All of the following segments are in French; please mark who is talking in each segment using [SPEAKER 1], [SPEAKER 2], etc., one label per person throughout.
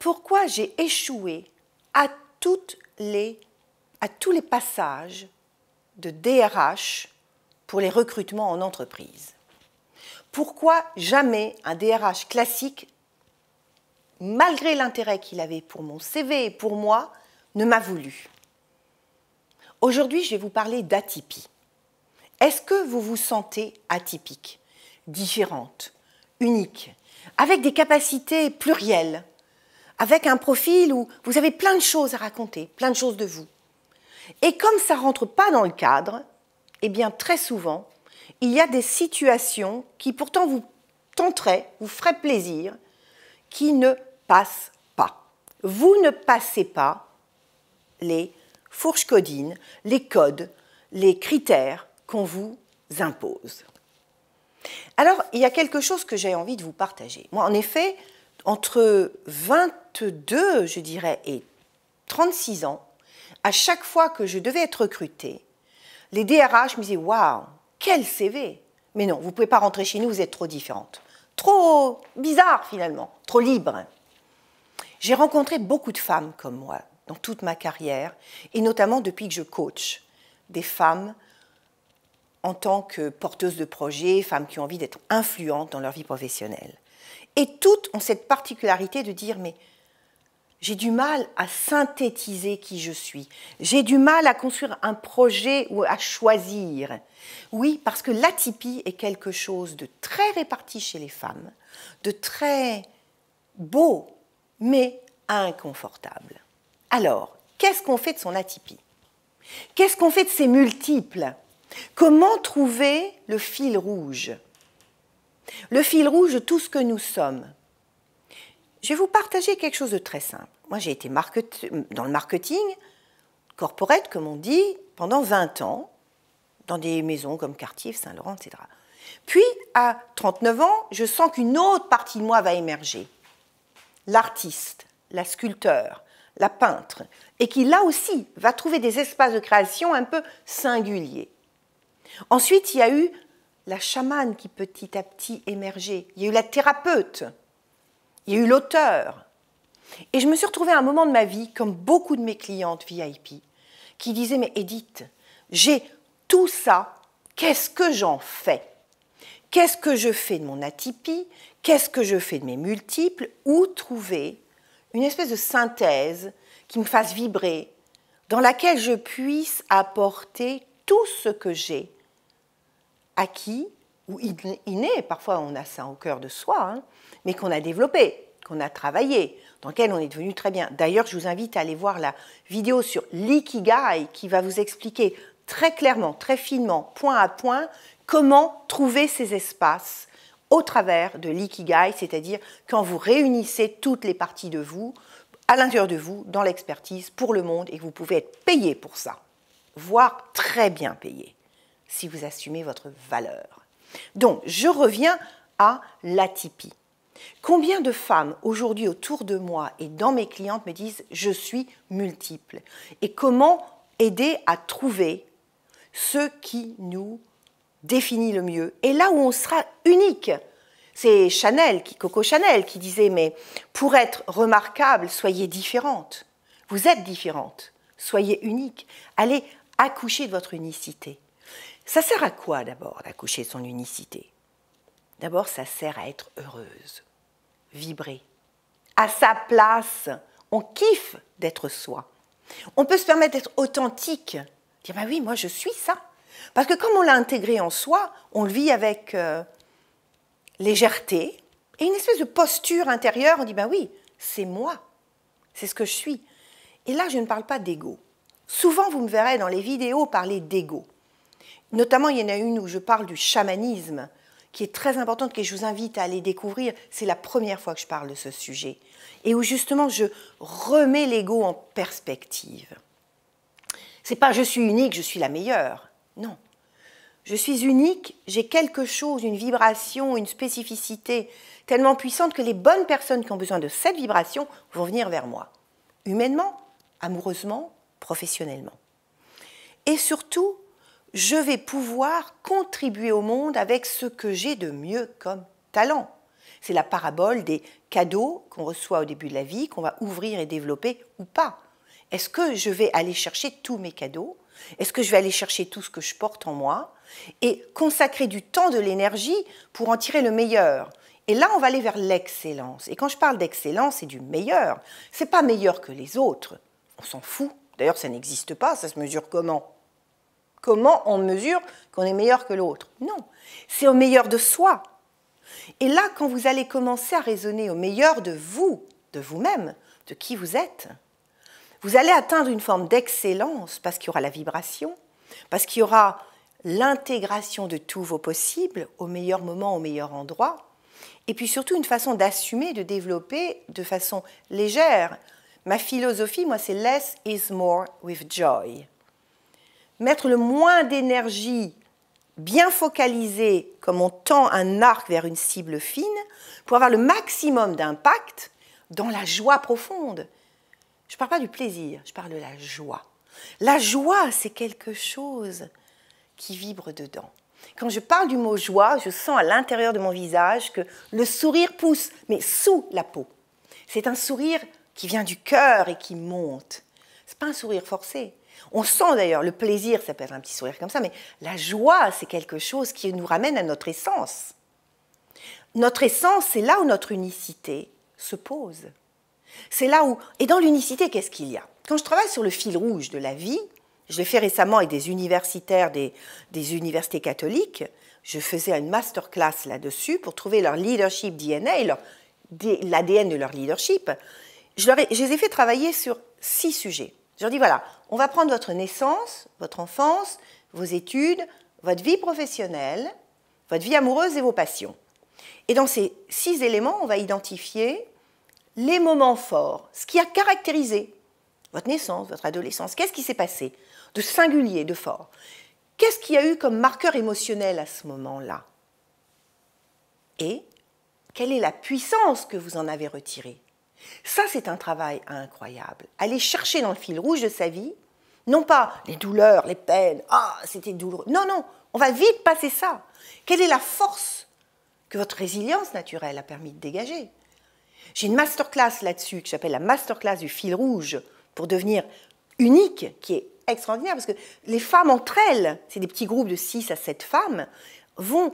[SPEAKER 1] pourquoi j'ai échoué à, tous les passages de DRH pour les recrutements en entreprise. Pourquoi jamais un DRH classique, malgré l'intérêt qu'il avait pour mon CV et pour moi, ne m'a voulu Aujourd'hui, je vais vous parler d'atypie. Est-ce que vous vous sentez atypique, différente, unique, avec des capacités plurielles avec un profil où vous avez plein de choses à raconter, plein de choses de vous. Et comme ça ne rentre pas dans le cadre, eh bien très souvent, il y a des situations qui pourtant vous tenteraient, vous feraient plaisir, qui ne passent pas. Vous ne passez pas les fourches codines, les codes, les critères qu'on vous impose. Alors, il y a quelque chose que j'ai envie de vous partager. Moi, en effet, entre 22, je dirais, et 36 ans, à chaque fois que je devais être recrutée, les DRH me disaient Waouh, quel CV Mais non, vous ne pouvez pas rentrer chez nous, vous êtes trop différente. Trop bizarre finalement, trop libre. J'ai rencontré beaucoup de femmes comme moi dans toute ma carrière, et notamment depuis que je coach des femmes en tant que porteuses de projets, femmes qui ont envie d'être influentes dans leur vie professionnelle. Et toutes ont cette particularité de dire mais j'ai du mal à synthétiser qui je suis. J'ai du mal à construire un projet ou à choisir. Oui, parce que l'atypie est quelque chose de très réparti chez les femmes, de très beau, mais inconfortable. Alors, qu'est-ce qu'on fait de son atypie Qu'est-ce qu'on fait de ses multiples Comment trouver le fil rouge le fil rouge de tout ce que nous sommes. Je vais vous partager quelque chose de très simple. Moi, j'ai été dans le marketing corporate, comme on dit, pendant 20 ans, dans des maisons comme Cartier, Saint-Laurent, etc. Puis, à 39 ans, je sens qu'une autre partie de moi va émerger. L'artiste, la sculpteur, la peintre, et qui là aussi va trouver des espaces de création un peu singuliers. Ensuite, il y a eu la chamane qui petit à petit émergeait, il y a eu la thérapeute, il y a eu l'auteur. Et je me suis retrouvée à un moment de ma vie, comme beaucoup de mes clientes VIP, qui disaient Mais Edith, j'ai tout ça, qu'est-ce que j'en fais Qu'est-ce que je fais de mon atypie Qu'est-ce que je fais de mes multiples Où trouver une espèce de synthèse qui me fasse vibrer, dans laquelle je puisse apporter tout ce que j'ai acquis ou inné, parfois on a ça au cœur de soi, hein, mais qu'on a développé, qu'on a travaillé, dans lequel on est devenu très bien. D'ailleurs, je vous invite à aller voir la vidéo sur l'ikigai qui va vous expliquer très clairement, très finement, point à point, comment trouver ces espaces au travers de l'ikigai, c'est-à-dire quand vous réunissez toutes les parties de vous, à l'intérieur de vous, dans l'expertise, pour le monde, et que vous pouvez être payé pour ça, voire très bien payé si vous assumez votre valeur. Donc, je reviens à l'atypie. Combien de femmes aujourd'hui autour de moi et dans mes clientes me disent je suis multiple Et comment aider à trouver ce qui nous définit le mieux et là où on sera unique c'est Chanel, qui, Coco Chanel, qui disait Mais pour être remarquable, soyez différente. Vous êtes différente. Soyez unique. Allez accoucher de votre unicité. Ça sert à quoi d'abord d'accoucher son unicité D'abord, ça sert à être heureuse, vibrer, à sa place. On kiffe d'être soi. On peut se permettre d'être authentique, dire bah oui, moi je suis ça. Parce que comme on l'a intégré en soi, on le vit avec euh, légèreté et une espèce de posture intérieure. On dit bah oui, c'est moi, c'est ce que je suis. Et là, je ne parle pas d'ego. Souvent, vous me verrez dans les vidéos parler d'ego. Notamment, il y en a une où je parle du chamanisme, qui est très importante, que je vous invite à aller découvrir. C'est la première fois que je parle de ce sujet. Et où justement, je remets l'ego en perspective. C'est pas je suis unique, je suis la meilleure. Non. Je suis unique, j'ai quelque chose, une vibration, une spécificité tellement puissante que les bonnes personnes qui ont besoin de cette vibration vont venir vers moi. Humainement, amoureusement, professionnellement. Et surtout, je vais pouvoir contribuer au monde avec ce que j'ai de mieux comme talent. C'est la parabole des cadeaux qu'on reçoit au début de la vie, qu'on va ouvrir et développer ou pas. Est-ce que je vais aller chercher tous mes cadeaux Est-ce que je vais aller chercher tout ce que je porte en moi Et consacrer du temps, de l'énergie pour en tirer le meilleur. Et là, on va aller vers l'excellence. Et quand je parle d'excellence, c'est du meilleur. C'est pas meilleur que les autres. On s'en fout. D'ailleurs, ça n'existe pas. Ça se mesure comment Comment on mesure qu'on est meilleur que l'autre Non, c'est au meilleur de soi. Et là, quand vous allez commencer à raisonner au meilleur de vous, de vous-même, de qui vous êtes, vous allez atteindre une forme d'excellence parce qu'il y aura la vibration, parce qu'il y aura l'intégration de tous vos possibles au meilleur moment, au meilleur endroit, et puis surtout une façon d'assumer, de développer de façon légère. Ma philosophie, moi, c'est less is more with joy mettre le moins d'énergie bien focalisée, comme on tend un arc vers une cible fine, pour avoir le maximum d'impact dans la joie profonde. Je ne parle pas du plaisir, je parle de la joie. La joie, c'est quelque chose qui vibre dedans. Quand je parle du mot joie, je sens à l'intérieur de mon visage que le sourire pousse, mais sous la peau. C'est un sourire qui vient du cœur et qui monte. Ce n'est pas un sourire forcé, on sent d'ailleurs le plaisir, ça peut être un petit sourire comme ça, mais la joie, c'est quelque chose qui nous ramène à notre essence. Notre essence, c'est là où notre unicité se pose. C'est là où... Et dans l'unicité, qu'est-ce qu'il y a Quand je travaille sur le fil rouge de la vie, je l'ai fait récemment avec des universitaires des, universités catholiques, je faisais une masterclass là-dessus pour trouver leur leadership DNA, l'ADN de leur leadership. je les ai fait travailler sur six sujets. Je leur dis, voilà, on va prendre votre naissance, votre enfance, vos études, votre vie professionnelle, votre vie amoureuse et vos passions. Et dans ces six éléments, on va identifier les moments forts, ce qui a caractérisé votre naissance, votre adolescence. Qu'est-ce qui s'est passé de singulier, de fort Qu'est-ce qu'il y a eu comme marqueur émotionnel à ce moment-là Et quelle est la puissance que vous en avez retirée ça, c'est un travail incroyable. Aller chercher dans le fil rouge de sa vie, non pas les douleurs, les peines, ah, c'était douloureux. Non, non, on va vite passer ça. Quelle est la force que votre résilience naturelle a permis de dégager J'ai une masterclass là-dessus que j'appelle la masterclass du fil rouge pour devenir unique, qui est extraordinaire parce que les femmes entre elles, c'est des petits groupes de 6 à 7 femmes, vont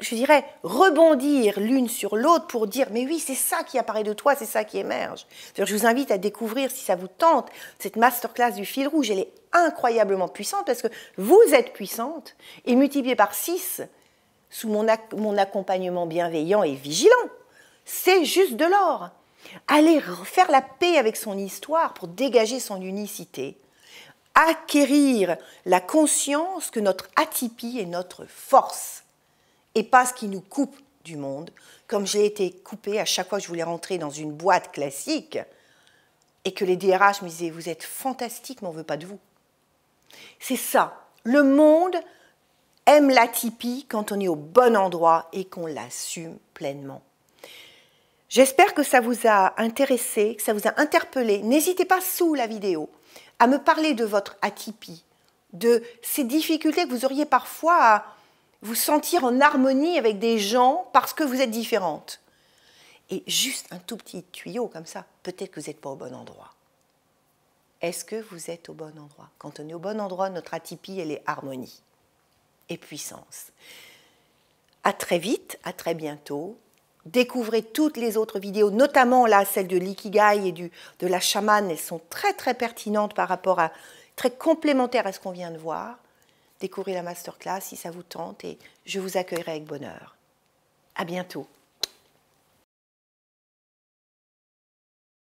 [SPEAKER 1] je dirais, rebondir l'une sur l'autre pour dire, mais oui, c'est ça qui apparaît de toi, c'est ça qui émerge. Je vous invite à découvrir, si ça vous tente, cette masterclass du fil rouge, elle est incroyablement puissante parce que vous êtes puissante et multipliée par 6 sous mon, mon accompagnement bienveillant et vigilant. C'est juste de l'or. Aller faire la paix avec son histoire pour dégager son unicité. Acquérir la conscience que notre atypie est notre force et pas ce qui nous coupe du monde, comme j'ai été coupée à chaque fois que je voulais rentrer dans une boîte classique et que les DRH me disaient Vous êtes fantastique, mais on ne veut pas de vous. C'est ça. Le monde aime l'atypie quand on est au bon endroit et qu'on l'assume pleinement. J'espère que ça vous a intéressé, que ça vous a interpellé. N'hésitez pas sous la vidéo à me parler de votre atypie, de ces difficultés que vous auriez parfois à vous sentir en harmonie avec des gens parce que vous êtes différente. Et juste un tout petit tuyau comme ça, peut-être que vous n'êtes pas au bon endroit. Est-ce que vous êtes au bon endroit Quand on est au bon endroit, notre atypie, elle est harmonie et puissance. À très vite, à très bientôt. Découvrez toutes les autres vidéos, notamment là, celle de l'ikigai et du, de la chamane. Elles sont très très pertinentes par rapport à, très complémentaires à ce qu'on vient de voir découvrez la masterclass si ça vous tente et je vous accueillerai avec bonheur. À bientôt.